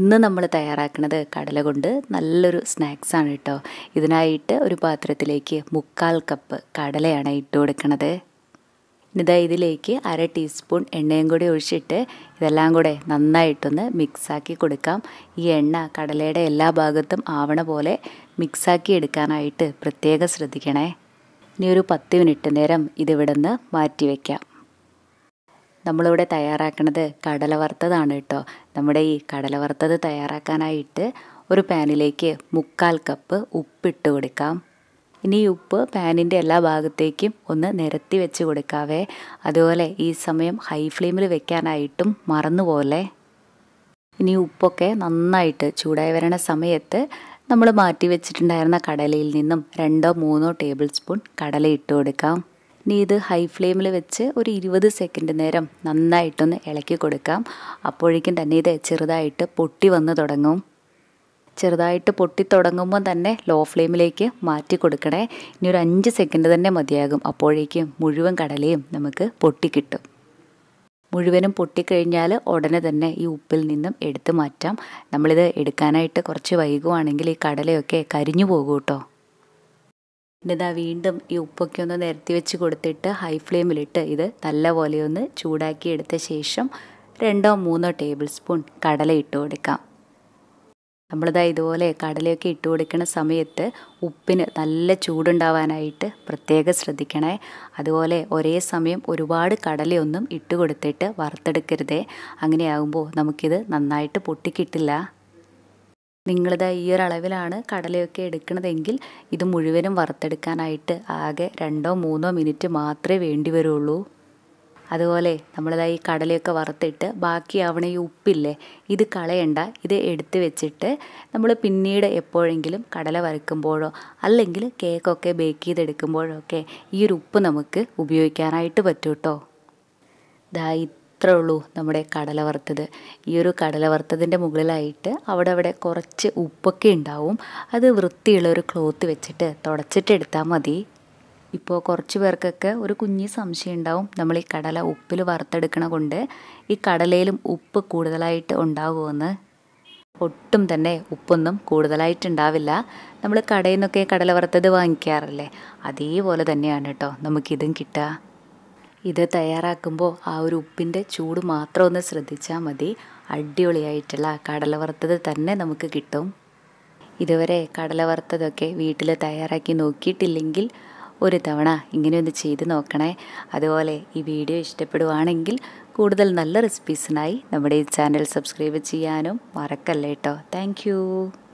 ഇന്ന് നമ്മൾ തയ്യാറാക്കുന്നത് കടല കൊണ്ട് നല്ലൊരു സ്നാക്സാണ് കേട്ടോ ഇതിനായിട്ട് ഒരു പാത്രത്തിലേക്ക് മുക്കാൽ കപ്പ് കടലയാണ് ഇട്ട് കൊടുക്കുന്നത് ഇതാ ഇതിലേക്ക് അര ടീസ്പൂൺ എണ്ണയും കൂടി ഒഴിച്ചിട്ട് ഇതെല്ലാം കൂടെ നന്നായിട്ടൊന്ന് മിക്സാക്കി കൊടുക്കാം ഈ എണ്ണ കടലയുടെ എല്ലാ ഭാഗത്തും ആവണ പോലെ മിക്സാക്കി എടുക്കാനായിട്ട് പ്രത്യേകം ശ്രദ്ധിക്കണേ ഇനി ഒരു പത്ത് മിനിറ്റ് നേരം ഇതിവിടെ നിന്ന് മാറ്റി നമ്മളിവിടെ തയ്യാറാക്കണത് കടല വറുത്തതാണ് കേട്ടോ നമ്മുടെ ഈ കടല വറുത്തത് തയ്യാറാക്കാനായിട്ട് ഒരു പാനിലേക്ക് മുക്കാൽ കപ്പ് ഉപ്പിട്ട് കൊടുക്കാം ഇനി ഉപ്പ് പാനിൻ്റെ എല്ലാ ഭാഗത്തേക്കും ഒന്ന് നിരത്തി വെച്ച് കൊടുക്കാവേ അതുപോലെ ഈ സമയം ഹൈ ഫ്ലെയിമിൽ വെക്കാനായിട്ടും മറന്നുപോലെ ഇനി ഉപ്പൊക്കെ നന്നായിട്ട് ചൂടായി വരണ സമയത്ത് നമ്മൾ മാറ്റി വെച്ചിട്ടുണ്ടായിരുന്ന കടലയിൽ നിന്നും രണ്ടോ മൂന്നോ ടേബിൾ സ്പൂൺ കടല ഇട്ട് കൊടുക്കാം ഇനി ഇത് ഹൈ ഫ്ലെയിമിൽ വെച്ച് ഒരു ഇരുപത് സെക്കൻഡ് നേരം നന്നായിട്ടൊന്ന് ഇളക്കി കൊടുക്കാം അപ്പോഴേക്കും തന്നെ ഇത് ചെറുതായിട്ട് പൊട്ടി വന്ന് തുടങ്ങും ചെറുതായിട്ട് പൊട്ടി തുടങ്ങുമ്പോൾ തന്നെ ലോ ഫ്ലെയിമിലേക്ക് മാറ്റി കൊടുക്കണേ ഇനി ഒരു അഞ്ച് സെക്കൻഡ് തന്നെ മതിയാകും അപ്പോഴേക്കും മുഴുവൻ കടലയും നമുക്ക് പൊട്ടിക്കിട്ടും മുഴുവനും പൊട്ടിക്കഴിഞ്ഞാൽ ഉടനെ തന്നെ ഈ ഉപ്പിൽ നിന്നും എടുത്തു മാറ്റാം നമ്മളിത് എടുക്കാനായിട്ട് കുറച്ച് വൈകുവാണെങ്കിൽ ഈ കടലയൊക്കെ കരിഞ്ഞു പോകും കേട്ടോ ഇതാ വീണ്ടും ഈ ഉപ്പൊക്കെ ഒന്ന് നിരത്തി വെച്ച് കൊടുത്തിട്ട് ഹൈ ഫ്ലെയിമിലിട്ട് ഇത് നല്ലപോലെ ഒന്ന് ചൂടാക്കി എടുത്ത ശേഷം രണ്ടോ മൂന്നോ ടേബിൾ സ്പൂൺ കടല ഇട്ട് കൊടുക്കാം നമ്മളിതാ ഇതുപോലെ കടലയൊക്കെ ഇട്ട് കൊടുക്കുന്ന സമയത്ത് ഉപ്പിന് നല്ല ചൂടുണ്ടാവാനായിട്ട് പ്രത്യേകം ശ്രദ്ധിക്കണേ അതുപോലെ ഒരേ സമയം ഒരുപാട് കടലയൊന്നും ഇട്ട് കൊടുത്തിട്ട് വറുത്തെടുക്കരുതേ അങ്ങനെയാകുമ്പോൾ നമുക്കിത് നന്നായിട്ട് പൊട്ടിക്കിട്ടില്ല നിങ്ങളിത് ഈ അളവിലാണ് കടലയൊക്കെ എടുക്കണതെങ്കിൽ ഇത് മുഴുവനും വറുത്തെടുക്കാനായിട്ട് ആകെ രണ്ടോ മൂന്നോ മിനിറ്റ് മാത്രമേ വേണ്ടി വരുള്ളൂ അതുപോലെ നമ്മളിതാ ഈ കടലയൊക്കെ വറുത്തിട്ട് ബാക്കിയാവണ ഈ ഉപ്പില്ലേ ഇത് കളയണ്ട ഇത് എടുത്തു വെച്ചിട്ട് നമ്മൾ പിന്നീട് എപ്പോഴെങ്കിലും കടല വരക്കുമ്പോഴോ അല്ലെങ്കിൽ കേക്കൊക്കെ ബേക്ക് ചെയ്തെടുക്കുമ്പോഴോ ഒക്കെ ഈ ഒരു ഉപ്പ് നമുക്ക് ഉപയോഗിക്കാനായിട്ട് പറ്റൂട്ടോ ദാ അത്രേ ഉള്ളൂ നമ്മുടെ കടല വറുത്തത് ഈ ഒരു കടല വറുത്തതിൻ്റെ മുകളിലായിട്ട് അവിടെ അവിടെ കുറച്ച് ഉപ്പൊക്കെ ഉണ്ടാവും അത് വൃത്തിയുള്ള ഒരു ക്ലോത്ത് വെച്ചിട്ട് തുടച്ചിട്ടെടുത്താൽ മതി ഇപ്പോൾ കുറച്ച് പേർക്കൊക്കെ ഒരു കുഞ്ഞി സംശയം ഉണ്ടാവും നമ്മൾ ഈ കടല ഉപ്പിൽ വറുത്തെടുക്കണ കൊണ്ട് ഈ കടലയിലും ഉപ്പ് കൂടുതലായിട്ട് ഉണ്ടാകുമെന്ന് ഒട്ടും തന്നെ ഉപ്പൊന്നും കൂടുതലായിട്ടുണ്ടാവില്ല നമ്മൾ കടയിൽ നിന്നൊക്കെ കടല വറുത്തത് വാങ്ങിക്കാറില്ലേ അതേപോലെ തന്നെയാണ് കേട്ടോ നമുക്കിതും കിട്ടുക ഇത് തയ്യാറാക്കുമ്പോൾ ആ ഒരു ഉപ്പിൻ്റെ ചൂട് മാത്രം ഒന്ന് ശ്രദ്ധിച്ചാൽ മതി അടിപൊളിയായിട്ടുള്ള കടല വറുത്തത് തന്നെ നമുക്ക് കിട്ടും ഇതുവരെ കടല വറുത്തതൊക്കെ വീട്ടിൽ തയ്യാറാക്കി നോക്കിയിട്ടില്ലെങ്കിൽ ഒരു തവണ ഇങ്ങനെയൊന്ന് ചെയ്ത് നോക്കണേ അതുപോലെ ഈ വീഡിയോ ഇഷ്ടപ്പെടുവാണെങ്കിൽ കൂടുതൽ നല്ല റെസിപ്പീസിനായി നമ്മുടെ ഈ ചാനൽ സബ്സ്ക്രൈബ് ചെയ്യാനും മറക്കല്ലേട്ടോ താങ്ക്